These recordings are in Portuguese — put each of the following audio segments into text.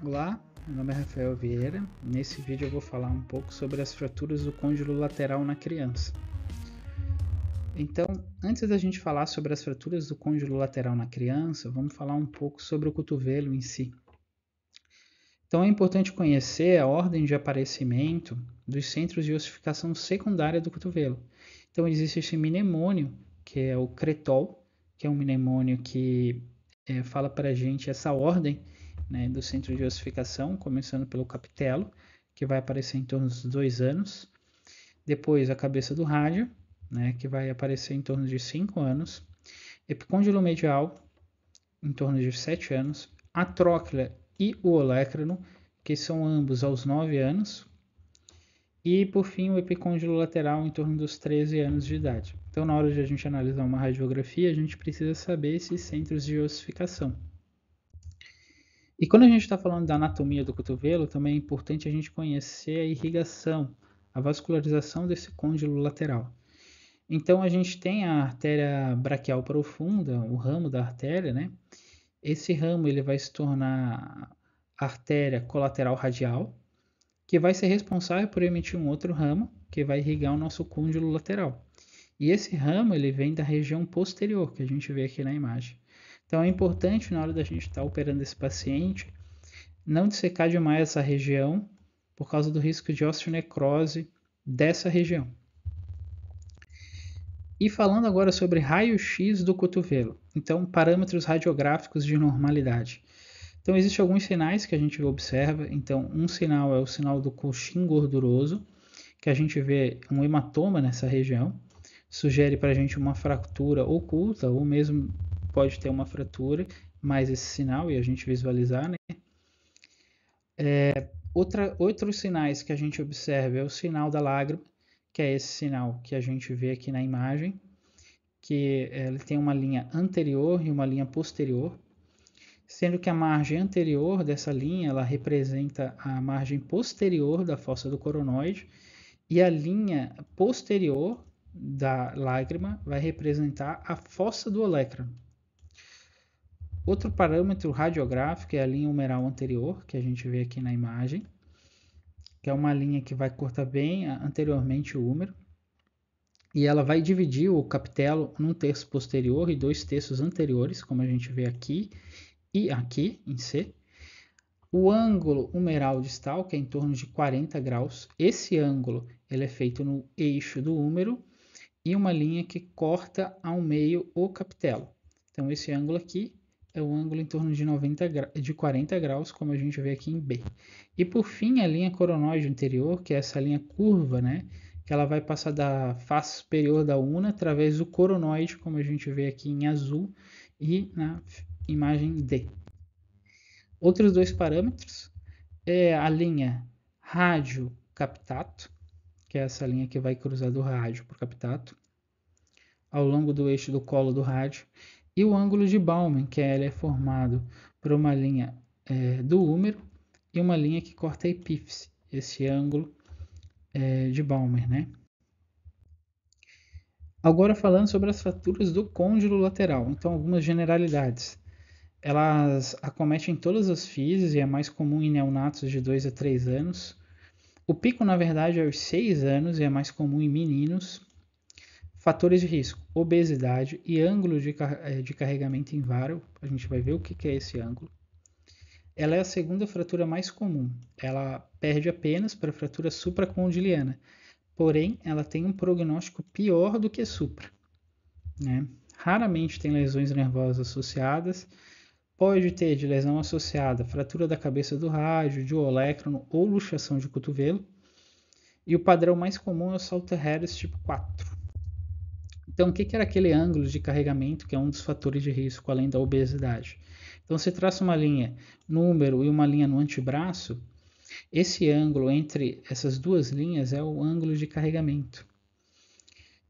Olá, meu nome é Rafael Vieira. Nesse vídeo eu vou falar um pouco sobre as fraturas do côndilo lateral na criança. Então, antes da gente falar sobre as fraturas do côndilo lateral na criança, vamos falar um pouco sobre o cotovelo em si. Então, é importante conhecer a ordem de aparecimento dos centros de ossificação secundária do cotovelo. Então, existe esse mnemônio, que é o cretol, que é um mnemônio que é, fala para a gente essa ordem né, do centro de ossificação, começando pelo capitelo, que vai aparecer em torno dos dois anos. Depois a cabeça do rádio, né, que vai aparecer em torno de 5 anos. Epicôndilo medial, em torno de 7 anos. A tróclea e o olecrano, que são ambos aos 9 anos. E, por fim, o epicôndilo lateral, em torno dos 13 anos de idade. Então, na hora de a gente analisar uma radiografia, a gente precisa saber esses centros de ossificação. E quando a gente está falando da anatomia do cotovelo, também é importante a gente conhecer a irrigação, a vascularização desse côndilo lateral. Então a gente tem a artéria braquial profunda, o ramo da artéria, né? Esse ramo ele vai se tornar artéria colateral radial, que vai ser responsável por emitir um outro ramo que vai irrigar o nosso côndilo lateral. E esse ramo ele vem da região posterior, que a gente vê aqui na imagem. Então é importante na hora da gente estar tá operando esse paciente não dissecar demais essa região por causa do risco de osteonecrose dessa região. E falando agora sobre raio-x do cotovelo, então parâmetros radiográficos de normalidade. Então existem alguns sinais que a gente observa, então um sinal é o sinal do coxim gorduroso, que a gente vê um hematoma nessa região, sugere para a gente uma fratura oculta ou mesmo pode ter uma fratura, mais esse sinal, e a gente visualizar, né? É, outra, outros sinais que a gente observa é o sinal da lágrima, que é esse sinal que a gente vê aqui na imagem, que é, ele tem uma linha anterior e uma linha posterior, sendo que a margem anterior dessa linha ela representa a margem posterior da fossa do coronoide e a linha posterior da lágrima vai representar a fossa do olecrano. Outro parâmetro radiográfico é a linha humeral anterior, que a gente vê aqui na imagem, que é uma linha que vai cortar bem anteriormente o húmero, e ela vai dividir o capitelo num terço posterior e dois terços anteriores, como a gente vê aqui e aqui em C. O ângulo humeral distal, que é em torno de 40 graus, esse ângulo ele é feito no eixo do húmero e uma linha que corta ao meio o capitelo. Então, esse ângulo aqui é o ângulo em torno de, 90 de 40 graus, como a gente vê aqui em B. E por fim, a linha coronoide anterior, que é essa linha curva, né? Que ela vai passar da face superior da una através do coronoide, como a gente vê aqui em azul e na imagem D. Outros dois parâmetros é a linha rádio captato, que é essa linha que vai cruzar do rádio para o captato, ao longo do eixo do colo do rádio, e o ângulo de Baumann, que é formado por uma linha é, do húmero e uma linha que corta a epífise, esse ângulo é, de Baumann, né? Agora falando sobre as fraturas do côndilo lateral, então algumas generalidades. Elas acometem todas as fises e é mais comum em neonatos de 2 a 3 anos. O pico, na verdade, é aos 6 anos e é mais comum em meninos. Fatores de risco: obesidade e ângulo de, eh, de carregamento invário. A gente vai ver o que, é esse ângulo. Ela é a segunda fratura mais comum. Ela perde apenas para a fratura supracondiliana. Porém, ela tem um prognóstico pior do que supra. Né? Raramente tem lesões nervosas associadas. Pode ter de lesão associada fratura da cabeça do rádio, diolecrono ou luxação de cotovelo. E o padrão mais comum é o salter Harris tipo 4. Então, o que era aquele ângulo de carregamento, que é um dos fatores de risco além da obesidade? Então, se traça uma linha no úmero e uma linha no antebraço, esse ângulo entre essas duas linhas é o ângulo de carregamento.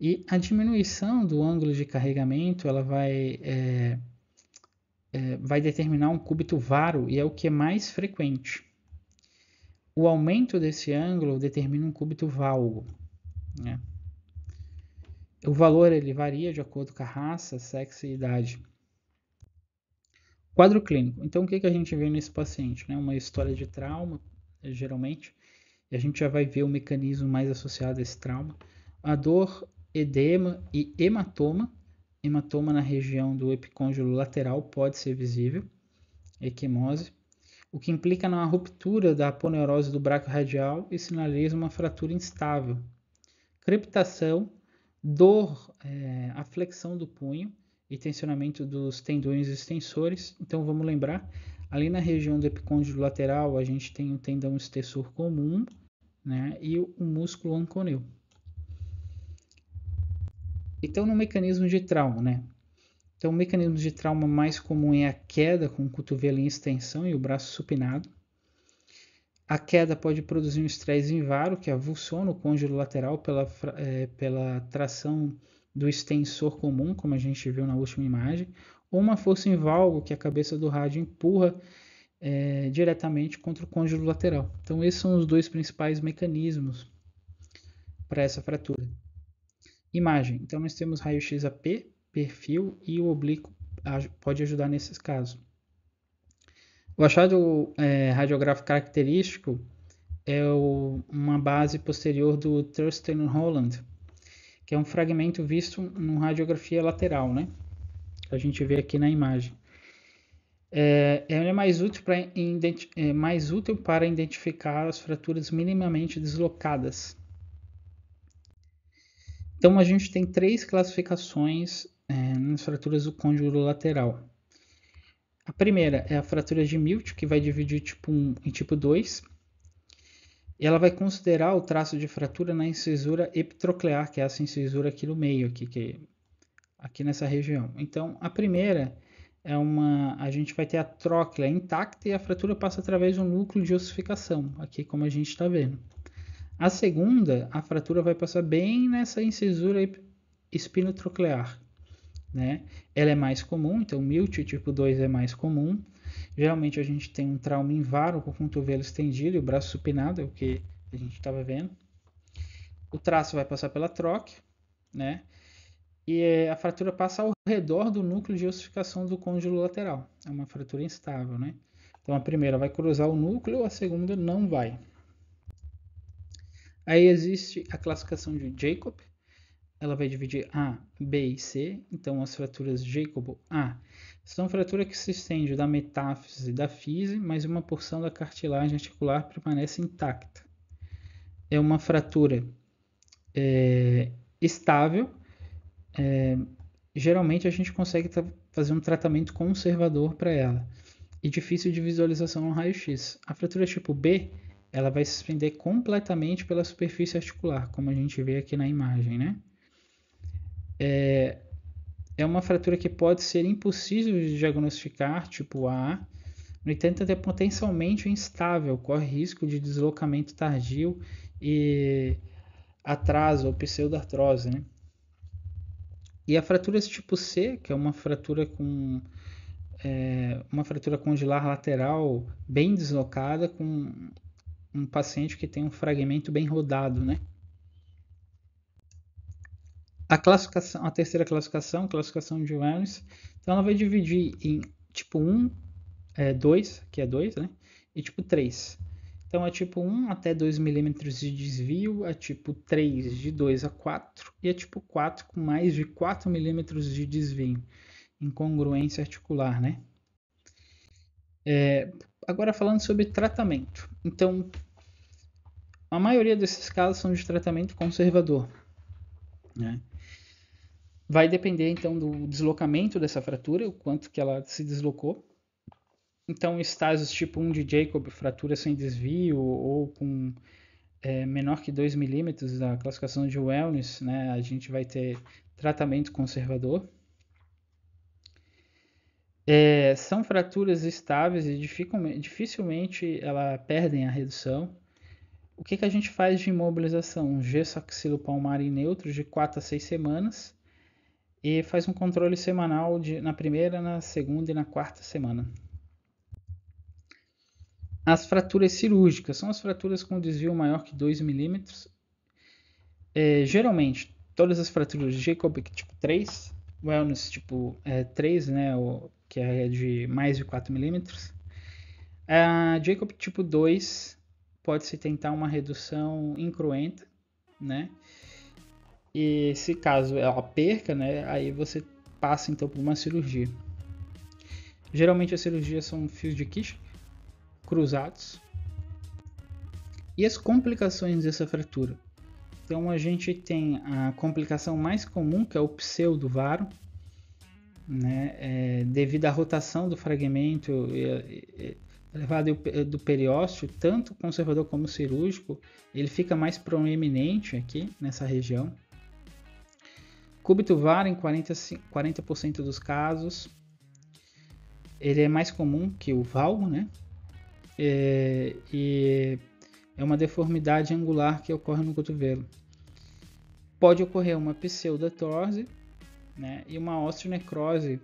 E a diminuição do ângulo de carregamento ela vai, é, é, vai determinar um cúbito varo e é o que é mais frequente. O aumento desse ângulo determina um cúbito valgo. Né? O valor ele varia de acordo com a raça, sexo e idade. Quadro clínico. Então, o que, que a gente vê nesse paciente? Né? Uma história de trauma, eh, geralmente, e a gente já vai ver o mecanismo mais associado a esse trauma. A dor, edema e hematoma. Hematoma na região do epicôndilo lateral pode ser visível, equimose, o que implica na ruptura da aponeurose do braco radial e sinaliza uma fratura instável. Crepitação, dor, é, a flexão do punho e tensionamento dos tendões extensores. Então vamos lembrar, ali na região do epicôndilo lateral a gente tem o tendão extensor comum né, e o músculo anconeu. Então no mecanismo de trauma, né? Então o mecanismo de trauma mais comum é a queda com o cotovelo em extensão e o braço supinado. A queda pode produzir um estresse varo, que avulsiona o cônjulo lateral pela, é, pela tração do extensor comum, como a gente viu na última imagem, ou uma força valgo, que a cabeça do rádio empurra é, diretamente contra o cônjulo lateral. Então, esses são os dois principais mecanismos para essa fratura. Imagem. Então, nós temos raio-x AP, perfil e o oblíquo pode ajudar nesses casos. O achado é, eh, radiográfico característico é o, uma base posterior do Thurston Holland, que é um fragmento visto numa radiografia lateral, né? Que a gente vê aqui na imagem. É, é mais útil, pra, é mais útil para identificar as fraturas minimamente deslocadas. Então, a gente tem três classificações é, nas fraturas do côndilo lateral. A primeira é a fratura de Milch, que vai dividir tipo 1 em tipo 2. E ela vai considerar o traço de fratura na incisura epitroclear, que é essa incisura aqui no meio, aqui, que, aqui nessa região. Então, a primeira é uma. A gente vai ter a tróclea intacta e a fratura passa através de um núcleo de ossificação, aqui como a gente está vendo. A segunda, a fratura vai passar bem nessa incisura espinotroclear, né? Ela é mais comum, então MILT tipo 2 é mais comum. Geralmente a gente tem um trauma invaro com o cotovelo estendido e o braço supinado, é o que a gente estava vendo. O traço vai passar pela troque, né? E é, a fratura passa ao redor do núcleo de ossificação do côndilo lateral. É uma fratura instável, né? Então a primeira vai cruzar o núcleo, a segunda não vai. Aí existe a classificação de Jacob, ela vai dividir A, B e C, então as fraturas Jacobo A são fraturas que se estende da metáfise da fise, mas uma porção da cartilagem articular permanece intacta. É uma fratura é, estável. É, geralmente a gente consegue fazer um tratamento conservador para ela e difícil de visualização no raio-x. A fratura tipo B ela vai se suspender completamente pela superfície articular, como a gente vê aqui na imagem, né? é, é uma fratura que pode ser impossível de diagnosticar, tipo A, no entanto, é potencialmente instável, corre risco de deslocamento tardio e atraso ou pseudartrose. Né? E a fratura tipo C, que é uma fratura com é, uma fratura condilar lateral bem deslocada, com um paciente que tem um fragmento bem rodado, né? A classificação, a terceira classificação, classificação de Wellness, então ela vai dividir em tipo 1, é, 2, que é 2, né? E tipo 3. Então é tipo 1 até 2 milímetros de desvio, é tipo 3 de 2 a 4 e é tipo 4 com mais de 4 milímetros de desvio, incongruência articular, né? É, agora falando sobre tratamento. Então, a maioria desses casos são de tratamento conservador, né? Vai depender então do deslocamento dessa fratura, o quanto que ela se deslocou. Então, estágios tipo 1 de Jacob, fratura sem desvio ou com é, menor que 2 milímetros da classificação de wellness, né, a gente vai ter tratamento conservador. É, são fraturas estáveis e dificilmente ela perdem a redução. O que, que a gente faz de imobilização? Um gesso axilopalmar neutro de 4 a 6 semanas e faz um controle semanal de, na primeira, na segunda e na quarta semana. As fraturas cirúrgicas são as fraturas com desvio maior que 2 milímetros. É, geralmente, todas as fraturas de Jacob tipo 3, wellness tipo é, 3, né, que é de mais de 4 milímetros. A Jacob tipo 2 pode-se tentar uma redução incruenta, né? E se caso ela perca, né, aí você passa então por uma cirurgia. Geralmente as cirurgias são fios de quiche cruzados. E as complicações dessa fratura? Então a gente tem a complicação mais comum, que é o pseudovaro, né? É, devido à rotação do fragmento elevado do periósteo, tanto conservador como cirúrgico, ele fica mais proeminente aqui nessa região. Cúbito VAR em 40%, 40 dos casos. Ele é mais comum que o valgo, né? É, e é uma deformidade angular que ocorre no cotovelo. Pode ocorrer uma pseudotorse né, e uma osteonecrose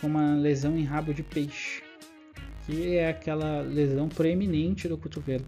com uma lesão em rabo de peixe, que é aquela lesão preeminente do cotovelo.